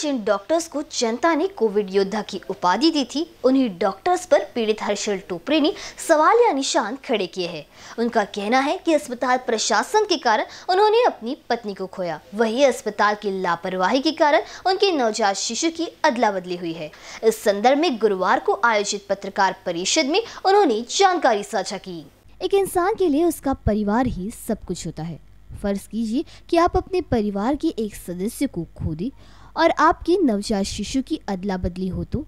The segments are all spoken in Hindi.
जिन डॉक्टर्स को जनता ने कोविड योद्धा की उपाधि दी थी उन्हीं डॉक्टर्स पर पीड़ित हर्षल टोपरे ने सवाल या निशान खड़े किए हैं उनका कहना है कि अस्पताल प्रशासन के कारण उन्होंने अपनी पत्नी को खोया वही अस्पताल की लापरवाही के कारण उनके नवजात शिशु की अदला बदली हुई है इस संदर्भ में गुरुवार को आयोजित पत्रकार परिषद में उन्होंने जानकारी साझा की एक इंसान के लिए उसका परिवार ही सब कुछ होता है फर्ज कीजिए कि आप अपने परिवार के एक सदस्य को खो दी और आपके नवजात शिशु की अदला बदली हो तो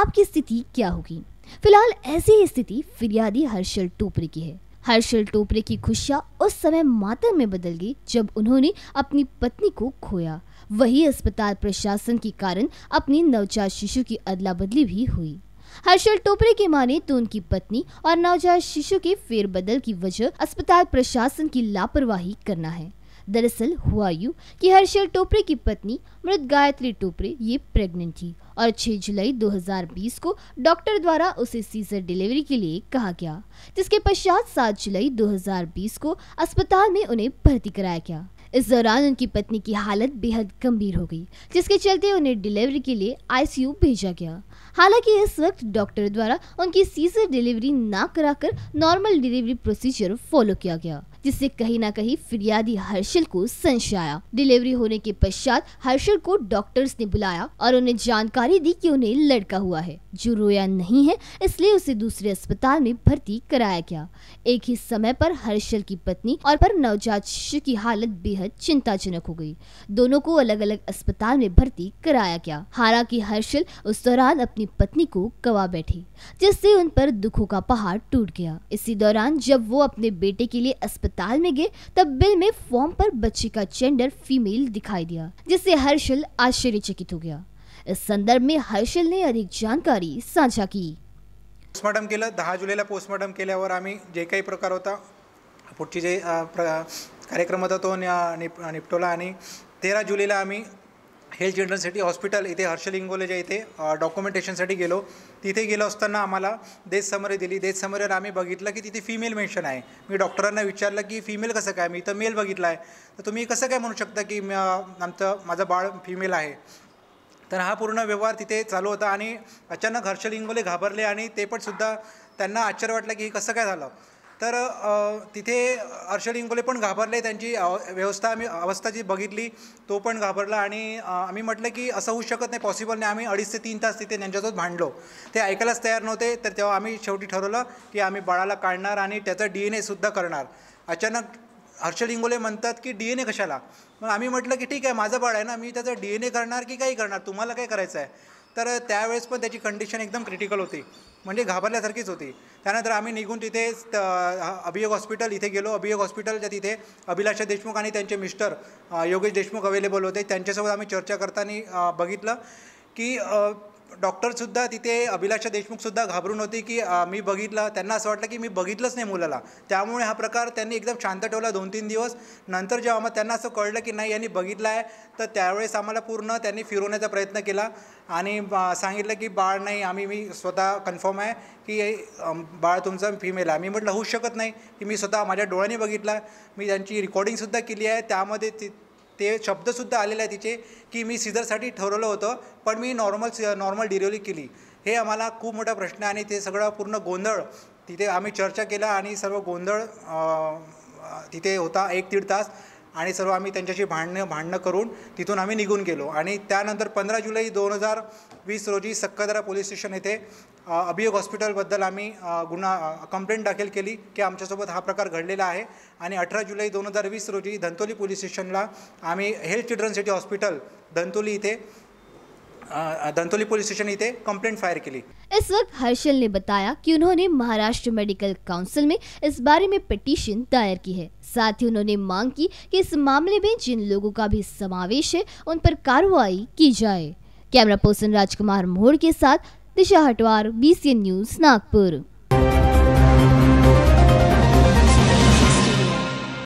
आपकी स्थिति क्या होगी फिलहाल ऐसी ही स्थिति फिरियादी हर्षल टोपरे की है हर्षल टोपरे की खुशियाँ उस समय मातर में बदल गई जब उन्होंने अपनी पत्नी को खोया वही अस्पताल प्रशासन के कारण अपनी नवजात शिशु की अदला बदली भी हुई हर्षल टोपरे की माने तो उनकी पत्नी और नवजात शिशु के फेरबदल की वजह अस्पताल प्रशासन की लापरवाही करना है दरअसल हुआ यू कि हर्षल टोपरे की पत्नी मृत गायत्री टोपरे ये प्रेग्नेंट थी और 6 जुलाई 2020 को डॉक्टर द्वारा उसे सीजर डिलीवरी के लिए कहा गया जिसके पश्चात 7 जुलाई 2020 को अस्पताल में उन्हें भर्ती कराया गया इस दौरान उनकी पत्नी की हालत बेहद गंभीर हो गई जिसके चलते उन्हें डिलीवरी के लिए आईसीयू भेजा गया हालांकि इस वक्त डॉक्टर द्वारा उनकी सीजर डिलीवरी ना कराकर नॉर्मल डिलीवरी प्रोसीजर फॉलो किया गया जिससे कहीं ना कहीं फिरियादी हर्षल को संशय आया डिलीवरी होने के पश्चात हर्षल को डॉक्टर्स ने बुलाया और उन्हें जानकारी दी कि उन्हें लड़का हुआ है जो रोया नहीं है इसलिए उसे दूसरे अस्पताल में भर्ती कराया गया एक ही समय पर हर्षल की पत्नी और पर नवजात शिशु की हालत बेहद चिंताजनक हो गई दोनों को अलग अलग अस्पताल में भर्ती कराया गया हालांकि हर्षल उस दौरान अपनी पत्नी को गवा बैठी जिससे उन पर दुखों का पहाड़ टूट गया इसी दौरान जब वो अपने बेटे के लिए अस्पताल अस्पताल में गए तब बिल में फॉर्म पर बच्ची का जेंडर फीमेल दिखाई दिया जिससे हर्षल आश्चर्यचकित हो गया इस संदर्भ में हर्षल ने अधिक जानकारी साझा की पोस्टमॉर्टम केलं दहा जुलैला पोस्टमॉर्टम केल्यावर आम्ही जे काही प्रकार होता पुढची जे प्र कार्यक्रम होता तो निपटवला आणि तेरा जुलैला आम्ही हेल्थ चिल्ड्रनसाठी हॉस्पिटल इथे हर्षल ज्या इथे डॉक्युमेंटेशनसाठी गेलो तिथे गेलो असताना आम्हाला देश समरी दिली देश समरीवर आम्ही बघितलं की तिथे फिमेल मेन्शन आहे मी डॉक्टरांना विचारलं की फिमेल कसं काय मी इथं मेल बघितला आहे तर तुम्ही कसं काय म्हणू शकता की आमचं माझं बाळ फिमेल आहे तर हा पूर्ण व्यवहार तिथे चालू होता आणि अचानक हर्षल इंगोले घाबरले आणि ते पण सुद्धा त्यांना आश्चर्य वाटलं की हे कसं काय झालं तर तिथे हर्षद इंगोले पण घाबरले त्यांची व्यवस्था आम्ही अवस्था जी बघितली तो पण घाबरला आणि आम्ही म्हटलं की असं होऊ शकत नाही पॉसिबल नाही आम्ही अडीच ते तीन तास तिथे त्यांच्यासोबत भांडलो ते ऐकायलाच तयार नव्हते तर तेव्हा आम्ही शेवटी ठरवलं की आम्ही बाळाला काढणार आणि त्याचं डी एन एसुद्धा करणार अचानक हर्षद इंगोले म्हणतात की डी एन ए कशाला मग आम्ही म्हटलं की ठीक आहे माझं बाळ आहे ना मी त्याचं डी एन ए करणार की काही करणार तुम्हाला काय करायचं आहे तर त्यावेळेस पण त्याची कंडिशन एकदम क्रिटिकल होती म्हणजे घाबरल्यासारखीच होती त्यानंतर आम्ही निघून तिथे अभियोग हॉस्पिटल इथे गेलो अभियोग हॉस्पिटलच्या तिथे अभिलाषा देशमुख आणि त्यांचे मिस्टर योगेश देशमुख अवेलेबल होते त्यांच्यासोबत आम्ही चर्चा करताना बघितलं की डॉक्टरसुद्धा तिथे अभिलाषा देशमुखसुद्धा घाबरून होती की मी बघितलं त्यांना असं वाटलं की मी बघितलंच नाही मुलाला त्यामुळे हा प्रकार त्यांनी एकदम शांत ठेवला दोन तीन दिवस नंतर जेव्हा मग त्यांना असं कळलं की नाही यांनी बघितलं आहे तर त्यावेळेस आम्हाला पूर्ण त्यांनी फिरवण्याचा प्रयत्न केला आणि सांगितलं की बाळ नाही आम्ही मी स्वतः कन्फर्म आहे की बाळ तुमचं फिमेल आहे मी म्हटलं होऊ शकत नाही की मी स्वतः माझ्या डोळ्यांनी बघितला मी त्यांची रिकॉर्डिंगसुद्धा केली आहे त्यामध्ये ती ते शब्दसुद्धा आलेले आहे तिचे की मी सिझरसाठी ठरवलं होतं पण मी नॉर्मल सी नॉर्मल डिलिव्हरी केली हे आम्हाला खूप मोठा प्रश्न आहे आणि ते सगळं पूर्ण गोंधळ तिथे आम्ही चर्चा केला आणि सर्व गोंधळ तिथे होता एक दीड तास आणि सर्व आम्ही त्यांच्याशी भांडणं भांडणं करून तिथून आम्ही निघून गेलो आणि त्यानंतर पंधरा जुलै दोन हजार वीस रोजी सक्कदरा पोलीस स्टेशन येथे अभियोग हॉस्पिटलबद्दल आम्ही गुन्हा कंप्लेंट दाखल केली की आमच्यासोबत हा प्रकार घडलेला आहे आणि अठरा जुलै दोन हजार वीस रोजी धंतोली पोलीस स्टेशनला आम्ही health children city hospital Dhantoli इथे दंतोली पुलिस स्टेशन थे कंप्लेंट फायर के लिए इस वक्त हर्षल ने बताया कि उन्होंने महाराष्ट्र मेडिकल काउंसिल में इस बारे में पिटीशन दायर की है साथ ही उन्होंने मांग की कि इस मामले में जिन लोगों का भी समावेश है उन पर कार्रवाई की जाए कैमरा पर्सन राजकुमार मोहड़ के साथ दिशा हटवार बी न्यूज नागपुर